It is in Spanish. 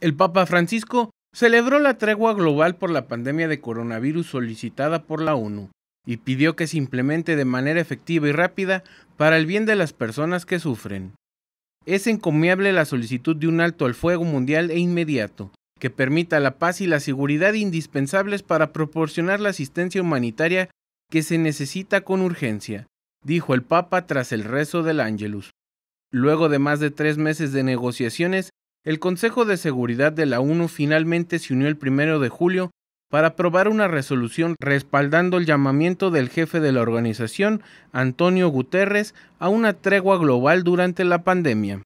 El Papa Francisco celebró la tregua global por la pandemia de coronavirus solicitada por la ONU y pidió que se implemente de manera efectiva y rápida para el bien de las personas que sufren. Es encomiable la solicitud de un alto al fuego mundial e inmediato, que permita la paz y la seguridad indispensables para proporcionar la asistencia humanitaria que se necesita con urgencia, dijo el Papa tras el rezo del Ángelus. Luego de más de tres meses de negociaciones, el Consejo de Seguridad de la ONU finalmente se unió el 1 de julio para aprobar una resolución respaldando el llamamiento del jefe de la organización, Antonio Guterres, a una tregua global durante la pandemia.